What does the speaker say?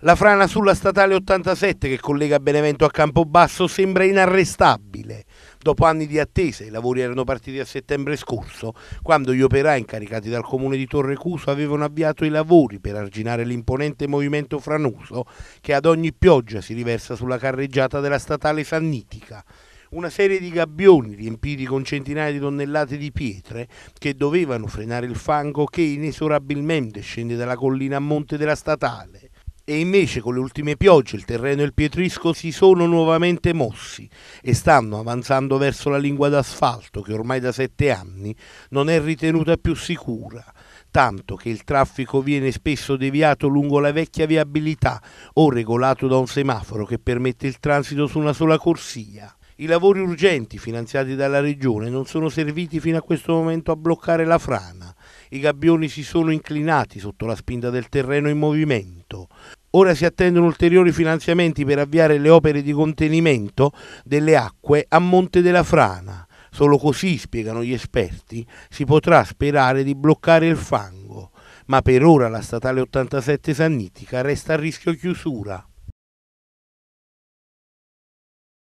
La frana sulla statale 87 che collega Benevento a Campobasso sembra inarrestabile. Dopo anni di attesa, i lavori erano partiti a settembre scorso, quando gli operai incaricati dal comune di Torrecuso avevano avviato i lavori per arginare l'imponente movimento franoso che ad ogni pioggia si riversa sulla carreggiata della statale Sannitica una serie di gabbioni riempiti con centinaia di tonnellate di pietre che dovevano frenare il fango che inesorabilmente scende dalla collina a monte della statale e invece con le ultime piogge il terreno e il pietrisco si sono nuovamente mossi e stanno avanzando verso la lingua d'asfalto che ormai da sette anni non è ritenuta più sicura, tanto che il traffico viene spesso deviato lungo la vecchia viabilità o regolato da un semaforo che permette il transito su una sola corsia. I lavori urgenti finanziati dalla Regione non sono serviti fino a questo momento a bloccare la frana. I gabbioni si sono inclinati sotto la spinta del terreno in movimento Ora si attendono ulteriori finanziamenti per avviare le opere di contenimento delle acque a Monte della Frana. Solo così, spiegano gli esperti, si potrà sperare di bloccare il fango. Ma per ora la statale 87 Sannitica resta a rischio chiusura.